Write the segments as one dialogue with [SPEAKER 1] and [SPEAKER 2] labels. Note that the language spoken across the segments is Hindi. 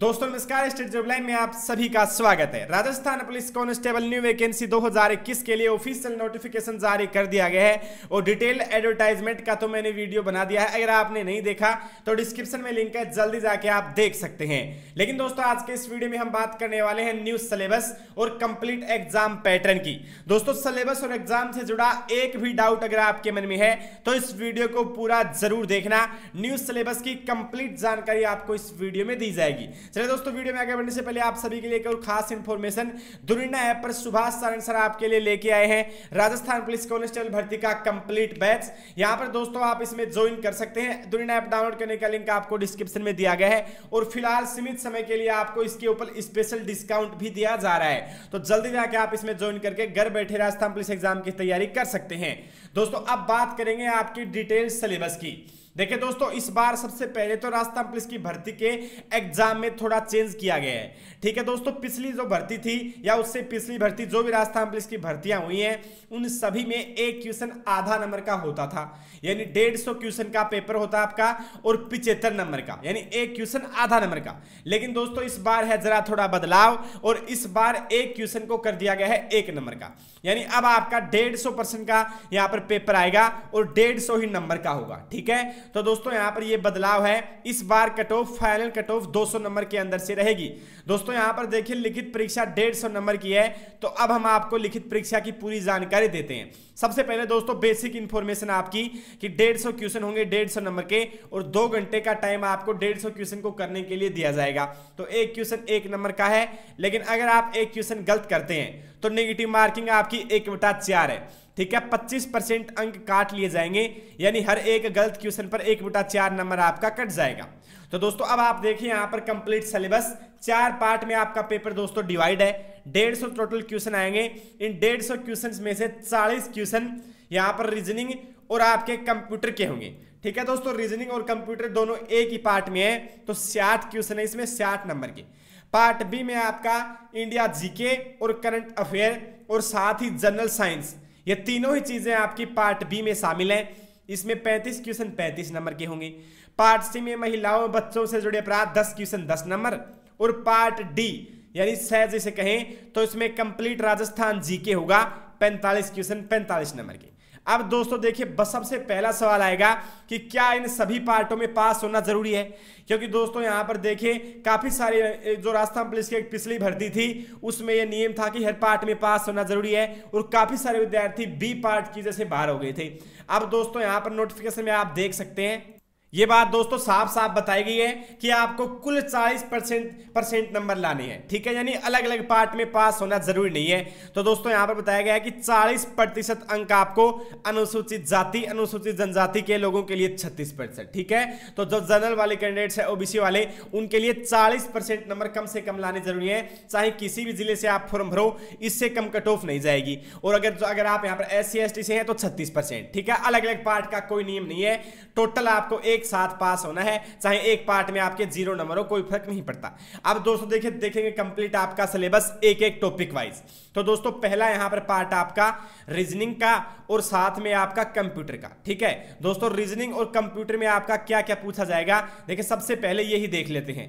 [SPEAKER 1] दोस्तों नमस्कार स्टेट जॉब लाइन में आप सभी का स्वागत है Rajasthan police constable new vacancy 2021 के लिए ऑफिशियल नोटिफिकेशन जारी कर दिया गया है और डिटेल एडवर्टाइजमेंट का तो मैंने वीडियो बना दिया है अगर आपने नहीं देखा तो डिस्क्रिप्शन में लिंक है जल्दी जाके आप देख सकते हैं लेकिन दोस्तों आज के इस वीडियो में हम बात करने वाले हैं न्यू सिलेबस और कंप्लीट एग्जाम पैटर्न की दोस्तों सिलेबस और एग्जाम से जुड़ा एक भी डाउट अगर आपके मन में है तो इस वीडियो को पूरा जरूर देखना न्यू सिलेबस की कंप्लीट जानकारी आपको इस वीडियो में दी जाएगी चलिए दोस्तों वीडियो में आगे बढ़ने से पहले आप सभी के लिए और खास इंफॉर्मेशन दुरिंडा ऐप पर सुभाष सारण सर आपके लिए लेके आए हैं राजस्थान पुलिस कॉन्स्टेबल भर्ती का कंप्लीट बैच यहाँ पर दोस्तों आप इसमें ज्वाइन कर सकते हैं दुरिंडा ऐप डाउनलोड करने का लिंक आपको डिस्क्रिप्शन में दिया गया है और फिलहाल सीमित समय के लिए आपको इसके ऊपर स्पेशल डिस्काउंट भी दिया जा रहा है तो जल्दी जाके आप इसमें ज्वाइन करके घर बैठे राजस्थान पुलिस एग्जाम की तैयारी कर सकते हैं दोस्तों अब बात करेंगे आपकी डिटेल सिलेबस की देखिए दोस्तों इस बार सबसे पहले तो राजस्थान पुलिस की भर्ती के एग्जाम में थोड़ा चेंज किया गया है ठीक है दोस्तों पिछली जो भर्ती थी या उससे पिछली भर्ती जो भी राजस्थान पुलिस की भर्तियां हुई हैं उन सभी में एक क्वेश्चन आधा नंबर का होता था यानी डेढ़ सौ क्वेश्चन का पेपर होता आपका और पिचहत्तर नंबर का यानी एक क्वेश्चन आधा नंबर का लेकिन दोस्तों इस बार है जरा थोड़ा बदलाव और इस बार एक क्वेश्चन को कर दिया गया है एक नंबर का यानी अब आपका डेढ़ सौ परसेंट का यहां पर पेपर आएगा और डेढ़ सौ ही नंबर का होगा ठीक है तो दोस्तों यहां पर ये बदलाव है इस बार cut off final cut off 200 number के अंदर से रहेगी दोस्तों यहां पर देखिए लिखित परीक्षा 150 नंबर की है तो अब हम आपको लिखित परीक्षा की पूरी जानकारी देते हैं सबसे पहले दोस्तों बेसिक इंफॉर्मेशन आपकी कि 150 क्वेश्चन होंगे 150 नंबर के और दो घंटे का टाइम आपको 150 क्वेश्चन को करने के लिए दिया जाएगा तो एक क्वेश्चन एक नंबर का है लेकिन अगर आप एक क्वेश्चन गलत करते हैं तो नेगेटिव मार्किंग आपकी एक बटा चार है ठीक है 25 परसेंट अंक काट लिए जाएंगे यानी हर एक गलत क्वेश्चन पर एक बुटा चार नंबर आपका कट जाएगा तो दोस्तों अब आप देखिए यहाँ पर कंप्लीट सिलेबस चार पार्ट में आपका पेपर दोस्तों डिवाइड है डेढ़ सौ टोटल क्वेश्चन आएंगे इन डेढ़ सौ क्वेश्चन में से चालीस क्वेश्चन यहाँ पर रीजनिंग और आपके कंप्यूटर के होंगे ठीक है दोस्तों रीजनिंग और कंप्यूटर दोनों एक ही पार्ट में है तो साठ क्वेश्चन है इसमें साठ नंबर के पार्ट बी में आपका इंडिया जीके और करंट अफेयर और साथ ही जनरल साइंस ये तीनों ही चीज़ें आपकी पार्ट बी में शामिल हैं इसमें 35 क्वेश्चन 35 नंबर के होंगे पार्ट सी में महिलाओं बच्चों से जुड़े अपराध 10 क्वेश्चन 10 नंबर और पार्ट डी यानी सह जैसे कहें तो इसमें कंप्लीट राजस्थान जीके होगा 45 क्वेश्चन 45 नंबर के अब दोस्तों देखिए बस सबसे पहला सवाल आएगा कि क्या इन सभी पार्टों में पास होना जरूरी है क्योंकि दोस्तों यहां पर देखिए काफ़ी सारे जो राजस्थान पुलिस की पिछली भर्ती थी उसमें यह नियम था कि हर पार्ट में पास होना जरूरी है और काफ़ी सारे विद्यार्थी बी पार्ट की जैसे बाहर हो गए थे अब दोस्तों यहां पर नोटिफिकेशन में आप देख सकते हैं ये बात दोस्तों साफ साफ बताई गई है कि आपको कुल 40 परसेंट परसेंट नंबर लाने हैं ठीक है यानी अलग अलग पार्ट में पास होना जरूरी नहीं है तो दोस्तों यहां पर बताया गया है कि 40 प्रतिशत अंक आपको अनुसूचित जाति अनुसूचित जनजाति के लोगों के लिए 36 परसेंट ठीक है तो जो जनरल वाले कैंडिडेट्स है ओबीसी वाले उनके लिए चालीस नंबर कम से कम लाने जरूरी है चाहे किसी भी जिले से आप फॉर्म भरो इससे कम कट ऑफ नहीं जाएगी और अगर जो अगर आप यहाँ पर एस सी से हैं तो छत्तीस ठीक है अलग अलग पार्ट का कोई नियम नहीं है टोटल आपको एक एक साथ पास होना है चाहे एक पार्ट में आपके जीरो नंबर हो कोई फर्क नहीं पड़ता अब दोस्तों देखे, देखेंगे कंप्लीट आपका सिलेबस एक एक टॉपिक वाइज तो दोस्तों पहला यहां पर पार्ट आपका रीजनिंग का और साथ में आपका कंप्यूटर का ठीक है दोस्तों रीजनिंग और कंप्यूटर में आपका क्या क्या पूछा जाएगा देखिए सबसे पहले यही देख लेते हैं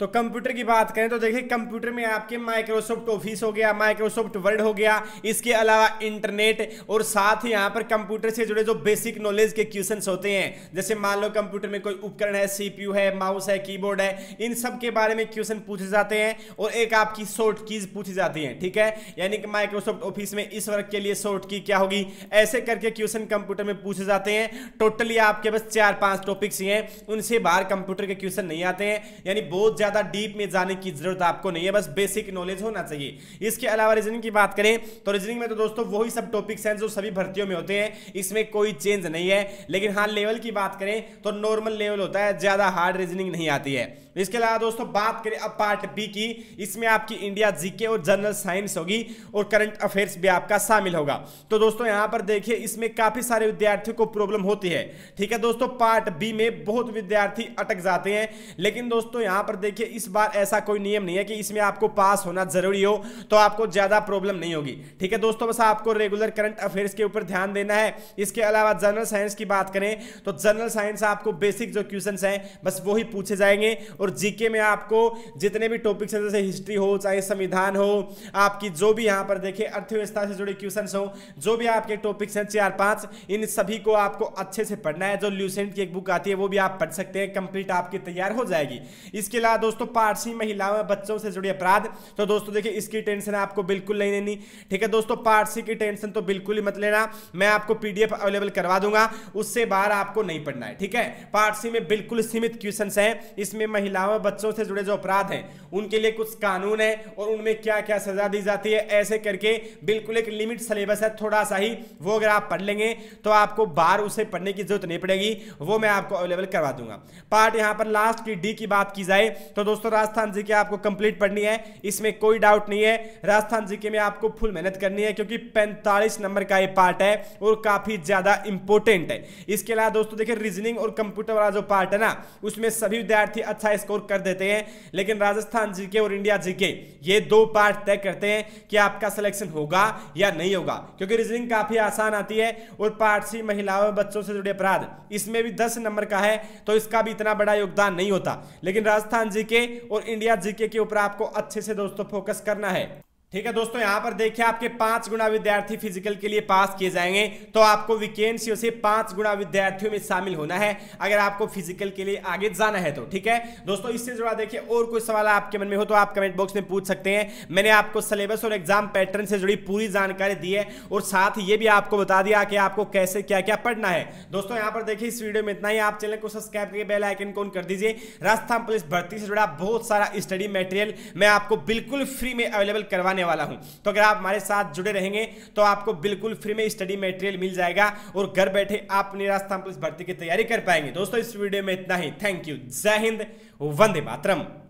[SPEAKER 1] तो कंप्यूटर की बात करें तो देखिए कंप्यूटर में आपके माइक्रोसॉफ्ट ऑफिस हो गया माइक्रोसॉफ्ट वर्ड हो गया इसके अलावा इंटरनेट और साथ ही यहाँ पर कंप्यूटर से जुड़े जो बेसिक नॉलेज के क्वेश्चंस होते हैं जैसे मान लो कंप्यूटर में कोई उपकरण है सीपीयू है माउस है कीबोर्ड है इन सब के बारे में क्वेश्चन पूछे जाते हैं और एक आपकी शॉर्ट कीज पूछी जाती है ठीक है यानी कि माइक्रोसॉफ्ट ऑफिस में इस वर्ग के लिए शॉर्ट की क्या होगी ऐसे करके क्वेश्चन कंप्यूटर में पूछे जाते हैं टोटली आपके पास चार पांच टॉपिक्स ही हैं उनसे बाहर कंप्यूटर के क्वेश्चन नहीं आते हैं यानी बहुत ज़्यादा डीप में जाने की जरूरत आपको नहीं है बस बेसिक नॉलेज होना चाहिए इसके अलावा रीजनिंग की बात करें तो रीजनिंग में तो दोस्तों वही सब टॉपिक्स हैं जो सभी भर्तियों में होते हैं इसमें कोई चेंज नहीं है लेकिन हाँ लेवल की बात करें तो नॉर्मल लेवल होता है ज़्यादा हार्ड रीजनिंग नहीं आती है इसके अलावा दोस्तों बात करें अब पार्ट बी की इसमें आपकी इंडिया जीके और जनरल साइंस होगी और करंट अफेयर्स भी आपका शामिल होगा तो दोस्तों यहाँ पर देखिए इसमें काफी सारे विद्यार्थियों को प्रॉब्लम होती है ठीक है दोस्तों पार्ट बी में बहुत विद्यार्थी अटक जाते हैं लेकिन दोस्तों यहाँ पर देखिए इस बार ऐसा कोई नियम नहीं है कि इसमें आपको पास होना जरूरी हो तो आपको ज्यादा प्रॉब्लम नहीं होगी ठीक है दोस्तों बस आपको रेगुलर करंट अफेयर्स के ऊपर ध्यान देना है इसके अलावा जनरल साइंस की बात करें तो जनरल साइंस आपको बेसिक जो क्वेश्चन है बस वही पूछे जाएंगे और जीके में आपको जितने भी टॉपिक्स हैं जैसे हिस्ट्री हो चाहे संविधान हो आपकी जो भी यहाँ पर देखे अर्थव्यवस्था से जुड़े क्वेश्चन हो जो भी आपके टॉपिक्स हैं चार पाँच इन सभी को आपको अच्छे से पढ़ना है जो ल्यूसेंट की एक बुक आती है वो भी आप पढ़ सकते हैं कंप्लीट आपकी तैयार हो जाएगी इसके अलावा दोस्तों पारसी महिलाओं बच्चों से जुड़े अपराध तो दोस्तों देखिए इसकी टेंशन आपको बिल्कुल नहीं लेनी ठीक है दोस्तों पारसी की टेंशन तो बिल्कुल ही मत लेना मैं आपको पीडीएफ अवेलेबल करवा दूंगा उससे बाहर आपको नहीं पढ़ना है ठीक है पारसी में बिल्कुल सीमित क्वेश्चन है इसमें महिला महिलाओं बच्चों से जुड़े जो अपराध हैं उनके लिए कुछ कानून है और उनमें क्या क्या सजा दी जाती है ऐसे करके बिल्कुल एक लिमिट सिलेबस है थोड़ा सा ही वो अगर आप पढ़ लेंगे तो आपको बार उसे पढ़ने की जरूरत नहीं पड़ेगी वो मैं आपको अवेलेबल करवा दूंगा पार्ट यहाँ पर लास्ट की डी की बात की जाए तो दोस्तों राजस्थान जी आपको कंप्लीट पढ़नी है इसमें कोई डाउट नहीं है राजस्थान जी में आपको फुल मेहनत करनी है क्योंकि पैंतालीस नंबर का ये पार्ट है और काफी ज्यादा इंपॉर्टेंट है इसके अलावा दोस्तों देखिए रीजनिंग और कंप्यूटर वाला जो पार्ट है ना उसमें सभी विद्यार्थी अच्छा स्कोर कर देते हैं लेकिन राजस्थान जीके और इंडिया जीके ये दो पार्ट तय करते हैं कि आपका सिलेक्शन होगा या नहीं होगा क्योंकि रीजनिंग काफी आसान आती है और पार्ट सी महिलाओं और बच्चों से जुड़े अपराध इसमें भी दस नंबर का है तो इसका भी इतना बड़ा योगदान नहीं होता लेकिन राजस्थान जीके और इंडिया जीके के ऊपर आपको अच्छे से दोस्तों फोकस करना है ठीक है दोस्तों यहाँ पर देखिए आपके पांच गुणा विद्यार्थी फिजिकल के लिए पास किए जाएंगे तो आपको वीकेंसियों से पांच गुणा विद्यार्थियों में शामिल होना है अगर आपको फिजिकल के लिए आगे जाना है तो ठीक है दोस्तों इससे जुड़ा देखिए और कोई सवाल आपके मन में हो तो आप कमेंट बॉक्स में पूछ सकते हैं मैंने आपको सिलेबस और एग्जाम पैटर्न से जुड़ी पूरी जानकारी दी है और साथ ही ये भी आपको बता दिया कि आपको कैसे क्या क्या पढ़ना है दोस्तों यहाँ पर देखिए इस वीडियो में इतना ही आप चैनल को सब्सक्राइब करके बेल आइकन को ऑन कर दीजिए राजस्थान पुलिस भर्ती से जुड़ा बहुत सारा स्टडी मेटेरियल मैं आपको बिल्कुल फ्री में अवेलेबल करवाने बताने वाला हूं तो अगर आप हमारे साथ जुड़े रहेंगे तो आपको बिल्कुल फ्री में स्टडी मटेरियल मिल जाएगा और घर बैठे आप निरास्थान पुलिस भर्ती की तैयारी कर पाएंगे दोस्तों इस वीडियो में इतना ही थैंक यू जय हिंद वंदे मातरम